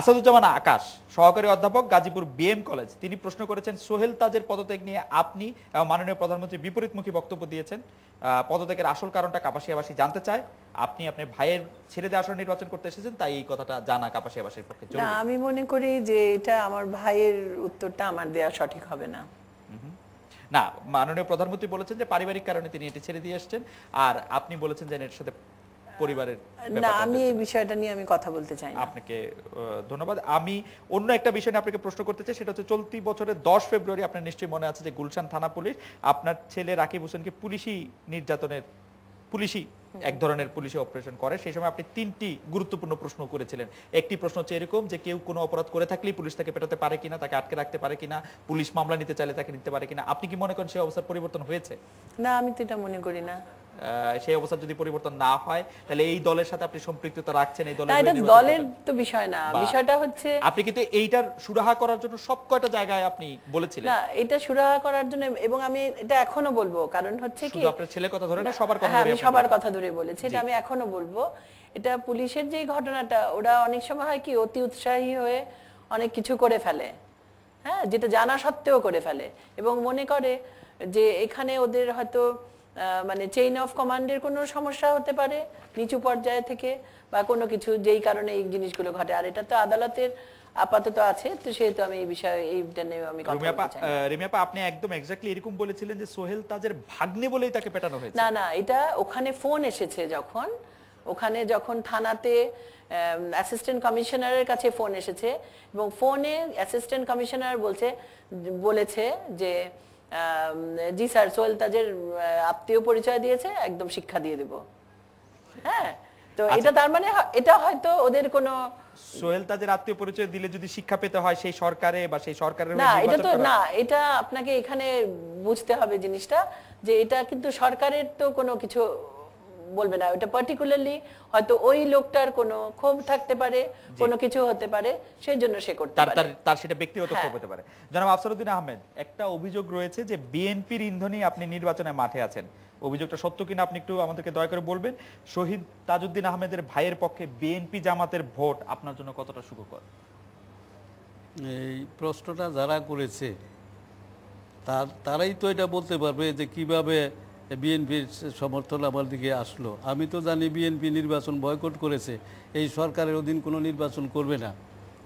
[SPEAKER 1] আসাদুজ্জামান আকাশ সহকারী অধ্যাপক গাজীপুর বিএম কলেজ তিনি প্রশ্ন করেছেন সোহেল তাজের পদত্যাগ নিয়ে আপনি এবং মাননীয় প্রধানমন্ত্রী বিপরীতমুখী বক্তব্য দিয়েছেন পদত্যাগের আসল কারণটা কাপাসিয়াবাসী জানতে চায় আপনি আপনার ভাইয়ের ছেড়ে দেওয়া আসন নির্বাচন করতে এসেছেন তাই এই কথাটা জানা কাপাসিয়াবাসীর পক্ষে না
[SPEAKER 2] আমি মনে করি যে এটা আমার ভাইয়ের
[SPEAKER 1] উত্তরটা আমার দেওয়া সঠিক হবে না না মাননীয় প্রধানমন্ত্রী বলেছেন যে পারিবারিক কারণে তিনি এটি ছেড়ে দিয়ে এসছেন আর আপনি বলেছেন যে এর সাথে পরিবারের না আমি এই বিষয়টা নিয়ে আমি কথা বলতে চাই আপনাকে ধন্যবাদ আমি অন্য একটা বিষয় নিয়ে আপনাকে প্রশ্ন করতে চাই সেটা হচ্ছে চলতি বছরের দশ ফেব্রুয়ারি আপনার নিশ্চয়ই মনে আছে যে গুলশান থানা পুলিশ আপনার ছেলে রাকিব হোসেনকে পুলিশি নির্যাতনের পুলিশি এক ধরনের পুলিশে অপারেশন করে সেই সময় আপনি তিনটি গুরুত্বপূর্ণ প্রশ্ন করেছিলেন একটি প্রশ্ন হচ্ছে এরকম যে কেউ কোনো অপরাধ করে থাকলে পুলিশ তাকে পেটাতে পারে কিনা তাকে আটকে রাখতে পারে কিনা পুলিশ মামলা নিতে চাইলে তাকে নিতে পারে কিনা আপনি কি মনে করেন সেই অবস্থার পরিবর্তন হয়েছে
[SPEAKER 2] না আমি তো এটা মনে করি না
[SPEAKER 1] সেই অবস্থা যদি পরিবর্তন না হয় তাহলে এই দলের সাথে আপনি সম্পৃক্ততা রাখছেন এই দলের দলের
[SPEAKER 2] তো বিষয় না বিষয়টা হচ্ছে
[SPEAKER 1] আপনি কিন্তু এইটার সুরাহা করার জন্য সব কয়টা জায়গায় আপনি বলেছিলেন না
[SPEAKER 2] এটা সুরাহা করার জন্য এবং আমি এটা এখনো বলবো কারণ হচ্ছে
[SPEAKER 1] কি আপনার ছেলে কথা ধরে না সবার কথা হ্যাঁ, আমি সবার
[SPEAKER 2] কথা ধরে বলেছি এটা আমি এখনো বলবো এটা পুলিশের যে ঘটনাটা ওরা অনেক সময় হয় কি অতি উৎসাহী হয়ে অনেক কিছু করে ফেলে হ্যাঁ যেটা জানা সত্ত্বেও করে ফেলে এবং মনে করে যে এখানে ওদের হয়তো মানে চেইন অফ কমান্ডের কোনো সমস্যা হতে পারে নিচু পর্যায় থেকে বা কোনো কিছু যেই কারণে এই জিনিসগুলো ঘটে আর এটা তো আদালতের আপাতত আছে তো সেহেতু আমি এই বিষয়ে এইটা নিয়ে আমি
[SPEAKER 1] রেমিয়াপা আপনি একদম এক্স্যাক্টলি এরকম বলেছিলেন যে সোহেল তাজের ভাগ্নে বলেই তাকে পেটানো হয়েছে
[SPEAKER 2] না না এটা ওখানে ফোন এসেছে যখন ওখানে যখন থানাতে অ্যাসিস্ট্যান্ট কমিশনারের কাছে ফোন এসেছে এবং ফোনে অ্যাসিস্ট্যান্ট কমিশনার বলছে বলেছে যে জি স্যার সোহেল তাজের আত্মীয় পরিচয় দিয়েছে একদম শিক্ষা দিয়ে দেব হ্যাঁ তো আচ্ছা। এটা তার মানে এটা হয়তো ওদের কোনো
[SPEAKER 1] সোহেল তাদের আত্মীয় পরিচয় দিলে যদি শিক্ষা পেতে হয় সেই সরকারে বা সেই সরকারের না এটা তো না
[SPEAKER 2] এটা আপনাকে এখানে বুঝতে হবে জিনিসটা যে এটা কিন্তু সরকারের তো কোনো কিছু বলবে না ওটা পার্টিকুলারলি হয়তো ওই লোকটার কোনো ক্ষোভ থাকতে পারে কোনো কিছু হতে পারে সেই জন্য সে করতে পারে
[SPEAKER 1] তার সেটা ব্যক্তিগত হ্যাঁ। ক্ষোভ হতে পারে জনাব আফসারউদ্দিন আহমেদ একটা অভিযোগ রয়েছে যে বিএনপির ইন্ধনেই আপনি নির্বাচনে মাঠে আছেন অভিযোগটা সত্য কিনা আপনি একটু আমাদেরকে দয়া করে বলবেন শহীদ তাজউদ্দিন আহমেদের ভাইয়ের পক্ষে বিএনপি জামাতের ভোট আপনার জন্য কতটা সুখকর এই প্রশ্নটা
[SPEAKER 3] যারা করেছে তার তারাই তো এটা বলতে পারবে যে কিভাবে বিএনপির সমর্থন আমার দিকে আসলো আমি তো জানি বিএনপি নির্বাচন বয়কট করেছে এই সরকারের অধীন কোনো নির্বাচন করবে না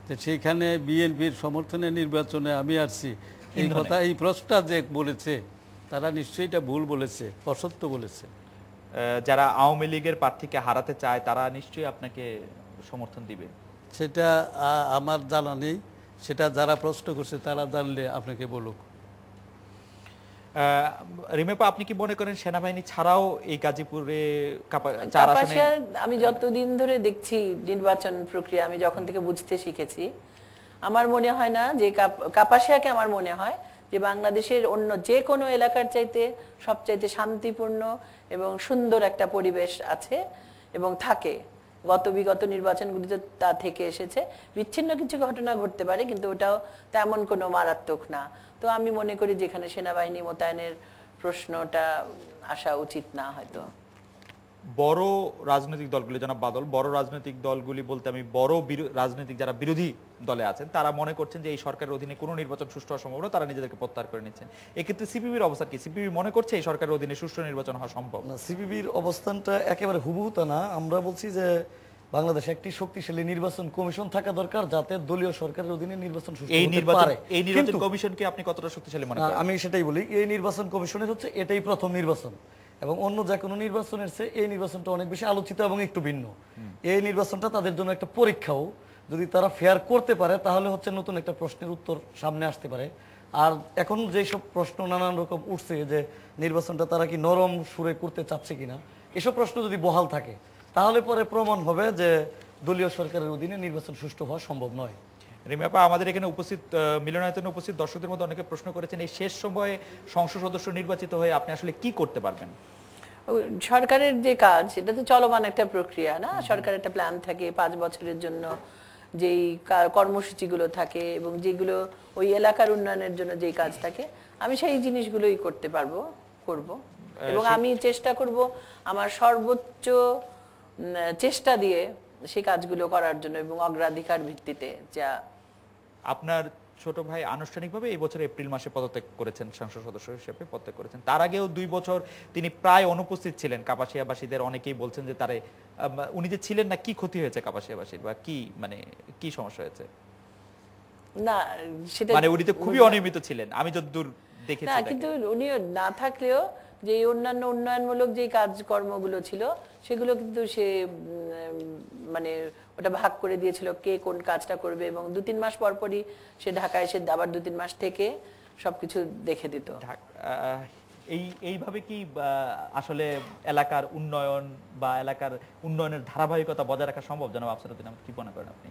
[SPEAKER 3] তো সেইখানে বিএনপির সমর্থনে নির্বাচনে আমি আসছি এই কথা এই প্রশ্নটা যে বলেছে তারা নিশ্চয়ই এটা ভুল বলেছে অসত্য বলেছে
[SPEAKER 1] যারা আওয়ামী লীগের প্রার্থীকে হারাতে চায় তারা নিশ্চয়ই আপনাকে সমর্থন দিবে
[SPEAKER 3] সেটা আমার জানা নেই সেটা যারা প্রশ্ন করছে
[SPEAKER 1] তারা জানলে আপনাকে বলুক রিমেপা আপনি কি মনে করেন সেনাবাহিনী ছাড়াও এই গাজীপুরে
[SPEAKER 2] আমি যতদিন ধরে দেখছি নির্বাচন প্রক্রিয়া আমি যখন থেকে বুঝতে শিখেছি আমার মনে হয় না যে কাপাসিয়াকে আমার মনে হয় যে বাংলাদেশের অন্য যে কোনো এলাকার চাইতে সবচাইতে শান্তিপূর্ণ এবং সুন্দর একটা পরিবেশ আছে এবং থাকে গত বিগত নির্বাচনগুলিতে তা থেকে এসেছে বিচ্ছিন্ন কিছু ঘটনা ঘটতে পারে কিন্তু ওটাও তেমন কোনো মারাত্মক না তো আমি মনে করি যেখানে সেনাবাহিনী মোতায়েনের প্রশ্নটা আসা উচিত না হয়তো
[SPEAKER 1] বড় রাজনৈতিক দলগুলি জানা বাদল বড় রাজনৈতিক দলগুলি বলতে আমি বড় রাজনৈতিক যারা বিরোধী দলে আছেন তারা মনে করছেন যে এই সরকারের অধীনে কোনো নির্বাচন সুষ্ঠু হওয়া সম্ভব না তারা নিজেদেরকে প্রত্যাহার করে নিচ্ছেন এক্ষেত্রে সিপিবির অবস্থা কি সিপিবি মনে করছে এই সরকারের অধীনে সুষ্ঠু নির্বাচন হওয়া সম্ভব না সিপিবির অবস্থানটা একেবারে হুবহু না আমরা বলছি যে বাংলাদেশে
[SPEAKER 4] একটি শক্তিশালী নির্বাচন কমিশন থাকা দরকার যাতে দলীয় সরকারের অধীনে নির্বাচন কমিশনকে আপনি কতটা শক্তিশালী মনে আমি সেটাই বলি এই নির্বাচন কমিশনের হচ্ছে এটাই প্রথম নির্বাচন এবং অন্য যে কোনো নির্বাচনের চেয়ে এই নির্বাচনটা অনেক বেশি আলোচিত এবং একটু ভিন্ন এই নির্বাচনটা তাদের জন্য একটা পরীক্ষাও যদি তারা ফেয়ার করতে পারে তাহলে হচ্ছে নতুন একটা প্রশ্নের উত্তর সামনে আসতে পারে আর এখন যেসব প্রশ্ন নানান রকম উঠছে যে নির্বাচনটা তারা কি নরম সুরে করতে চাচ্ছে কিনা এসব প্রশ্ন যদি বহাল থাকে তাহলে পরে প্রমাণ হবে যে
[SPEAKER 1] দলীয় সরকারের অধীনে নির্বাচন সুষ্ঠু হওয়া সম্ভব নয় রিমাপা আমাদের এখানে উপস্থিত মিলনায়তনে উপস্থিত দর্শকদের মধ্যে অনেকে প্রশ্ন করেছেন এই শেষ সময়ে সংসদ সদস্য নির্বাচিত হয়ে আপনি আসলে কি করতে পারবেন
[SPEAKER 2] সরকারের যে কাজ এটা তো চলমান একটা প্রক্রিয়া না সরকার একটা প্ল্যান থাকে পাঁচ বছরের জন্য যেই কর্মসূচিগুলো থাকে এবং যেগুলো ওই এলাকার উন্নয়নের জন্য যেই কাজ থাকে আমি সেই জিনিসগুলোই করতে পারবো করব এবং আমি চেষ্টা করব আমার সর্বোচ্চ চেষ্টা দিয়ে সেই কাজগুলো করার জন্য এবং অগ্রাধিকার ভিত্তিতে যা
[SPEAKER 1] আপনার ছোট ভাই আনুষ্ঠানিকভাবে এই বছর এপ্রিল মাসে পদত্যাগ করেছেন সংসদ সদস্য হিসেবে পদত্যাগ করেছেন তার আগেও দুই বছর তিনি প্রায় অনুপস্থিত ছিলেন কাপাসিয়াবাসীদের অনেকেই বলছেন যে তারে উনি যে ছিলেন না কি ক্ষতি হয়েছে কাপাসিয়াবাসীর বা কি মানে কি সমস্যা হয়েছে
[SPEAKER 2] না সেটা মানে উনি তো খুবই
[SPEAKER 1] অনিয়মিত ছিলেন আমি যতদূর দেখেছি কিন্তু
[SPEAKER 2] উনি না থাকলেও যে অন্যান্য উন্নয়নমূলক যে কাজকর্মগুলো ছিল সেগুলো কিন্তু সে মানে ওটা ভাগ করে দিয়েছিল কে কোন কাজটা করবে এবং দু তিন মাস পরপরই সে ঢাকায় এসে আবার দু তিন মাস থেকে সবকিছু দেখে দিত
[SPEAKER 1] এই এইভাবে কি আসলে এলাকার উন্নয়ন বা এলাকার উন্নয়নের ধারাবাহিকতা বজায় রাখা সম্ভব জানাব আফসারুদ্দিন কি মনে করেন আপনি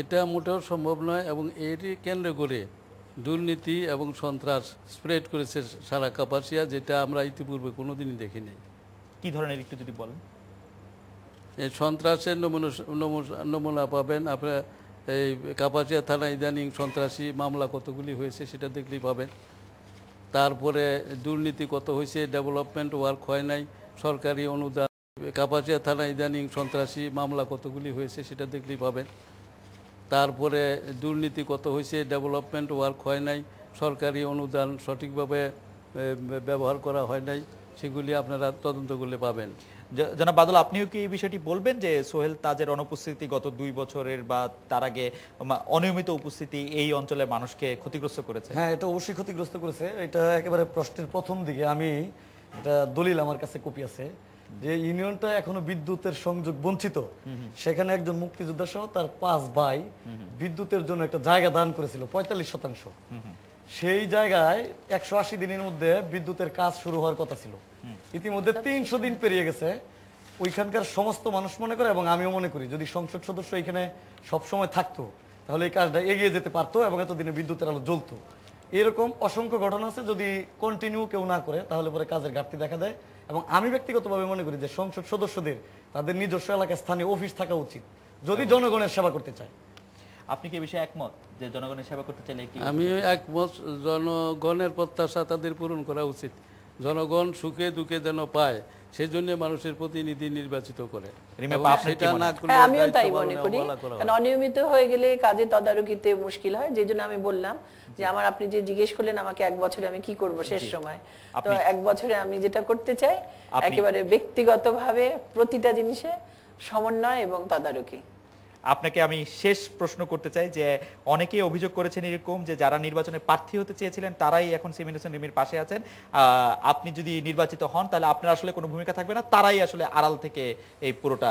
[SPEAKER 3] এটা মোটেও সম্ভব নয় এবং এটি কেন্দ্র করে দুর্নীতি এবং সন্ত্রাস স্প্রেড করেছে সারা কাপাসিয়া যেটা আমরা ইতিপূর্বে কোনো দিনই দেখিনি
[SPEAKER 1] কি ধরনের একটু যদি বলেন
[SPEAKER 3] এই সন্ত্রাসের নমুনা নমুনা পাবেন আপনারা এই কাপাসিয়া থানা ইদানিং সন্ত্রাসী মামলা কতগুলি হয়েছে সেটা দেখলেই পাবেন তারপরে দুর্নীতি কত হয়েছে ডেভেলপমেন্ট ওয়ার্ক হয় নাই সরকারি অনুদান কাপাসিয়া থানা ইদানিং সন্ত্রাসী মামলা কতগুলি হয়েছে সেটা দেখলেই পাবেন তারপরে দুর্নীতি কত হয়েছে ডেভেলপমেন্ট ওয়ার্ক হয় নাই সরকারি অনুদান সঠিকভাবে ব্যবহার করা হয় নাই সেগুলি
[SPEAKER 1] আপনারা তদন্ত করলে পাবেন জনাব বাদল আপনিও কি এই বিষয়টি বলবেন যে সোহেল তাজের অনুপস্থিতি গত দুই বছরের বা তার আগে অনিয়মিত উপস্থিতি এই অঞ্চলের মানুষকে ক্ষতিগ্রস্ত করেছে হ্যাঁ এটা
[SPEAKER 4] অবশ্যই ক্ষতিগ্রস্ত করেছে এটা একেবারে প্রশ্নের প্রথম দিকে আমি এটা দলিল আমার কাছে কপি আছে যে ইউনিয়নটা এখনো বিদ্যুতের সংযোগ বঞ্চিত সেখানে একজন মুক্তিযোদ্ধা সহ তার পাঁচ ভাই বিদ্যুতের জন্য একটা জায়গা দান করেছিল পঁয়তাল্লিশ শতাংশ সেই জায়গায় একশো আশি দিনের মধ্যে বিদ্যুতের কাজ শুরু হওয়ার কথা ছিল ইতিমধ্যে তিনশো দিন পেরিয়ে গেছে ওইখানকার সমস্ত মানুষ মনে করে এবং আমিও মনে করি যদি সংসদ সদস্য এখানে সবসময় থাকতো তাহলে এই কাজটা এগিয়ে যেতে পারতো এবং এতদিনে বিদ্যুতের আলো জ্বলতো এরকম অসংখ্য ঘটনা আছে যদি কন্টিনিউ কেউ না করে তাহলে পরে কাজের ঘাটতি দেখা দেয় এবং আমি ব্যক্তিগতভাবে মনে করি যে সংসদ সদস্যদের তাদের নিজস্ব এলাকায় স্থানীয় অফিস থাকা উচিত
[SPEAKER 1] যদি জনগণের সেবা করতে চায় আপনি কি বিষয়ে একমত যে জনগণের সেবা করতে চাইলে আমি
[SPEAKER 3] একমত জনগণের প্রত্যাশা তাদের পূরণ করা উচিত জনগণ সুখে দুঃখে যেন পায় সেজন্য মানুষের প্রতিনিধি নির্বাচিত করে হ্যাঁ, আমিও তাই মনে করি কারণ
[SPEAKER 2] অনিয়মিত হয়ে গেলে কাজে তদারকিতে মুশকিল হয় যে আমি বললাম যে আমার আপনি যে জিজ্ঞেস করলেন আমাকে এক বছরে আমি কি করব শেষ সময় তো এক বছরে আমি যেটা করতে চাই একেবারে ব্যক্তিগতভাবে প্রতিটা জিনিসে সমন্বয় এবং তদারকি
[SPEAKER 1] আপনাকে আমি শেষ প্রশ্ন করতে চাই যে অনেকেই অভিযোগ করেছেন এরকম যে যারা নির্বাচনে প্রার্থী হতে চেয়েছিলেন তারাই এখন সেমিন হোসেন রিমির পাশে আছেন আপনি যদি নির্বাচিত হন তাহলে আপনার আসলে কোনো ভূমিকা থাকবে না তারাই আসলে আড়াল থেকে এই পুরোটা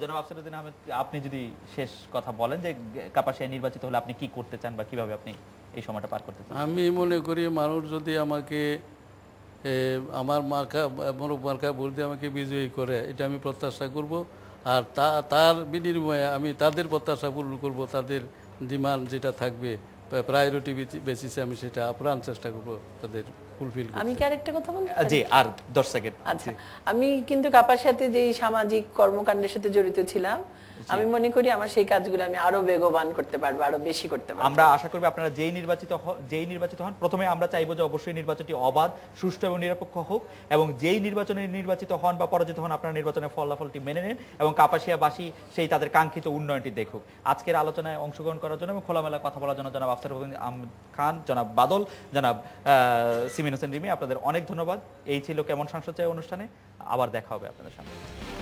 [SPEAKER 1] জনাব আফসারুদ্দিন আহমেদ আপনি যদি শেষ কথা বলেন যে কাপাসিয়া নির্বাচিত হলে আপনি কি করতে চান বা কিভাবে আপনি এই সময়টা পার করতে চান
[SPEAKER 3] আমি মনে করি মানুষ যদি আমাকে আমার মার্কা মোরক মার্কা ভোট দিয়ে আমাকে বিজয়ী করে এটা আমি প্রত্যাশা করব আর তা তার বিনিময়ে আমি তাদের প্রত্যাশা পূরণ করব তাদের ডিমান্ড যেটা থাকবে প্রায়োরিটি বেসিসে আমি সেটা আপ্রাণ চেষ্টা করব
[SPEAKER 1] তাদের ফুলফিল
[SPEAKER 2] আমি কি আরেকটা কথা বলতে জি
[SPEAKER 1] আর 10 সেকেন্ড আচ্ছা
[SPEAKER 2] আমি কিন্তু কাপার সাথে যেই সামাজিক কর্মকাণ্ডের সাথে জড়িত ছিলাম আমি মনে করি আমার সেই কাজগুলো আমি আরো বেগবান
[SPEAKER 1] করতে পারবো আরো বেশি করতে পারবো আমরা আশা করব আপনারা যেই নির্বাচিত যেই নির্বাচিত হন প্রথমে আমরা চাইবো যে অবশ্যই নির্বাচনটি অবাধ সুষ্ঠু এবং নিরপেক্ষ হোক এবং যেই নির্বাচনে নির্বাচিত হন বা পরাজিত হন আপনারা নির্বাচনের ফলাফলটি মেনে নেন এবং কাপাসিয়াবাসী সেই তাদের কাঙ্ক্ষিত উন্নয়নটি দেখুক আজকের আলোচনায় অংশগ্রহণ করার জন্য এবং খোলামেলা কথা বলার জন্য জনাব আম খান জনাব বাদল জনাব সিমিন হোসেন রিমি আপনাদের অনেক ধন্যবাদ এই ছিল কেমন সংসদ চাই অনুষ্ঠানে আবার দেখা হবে আপনাদের সামনে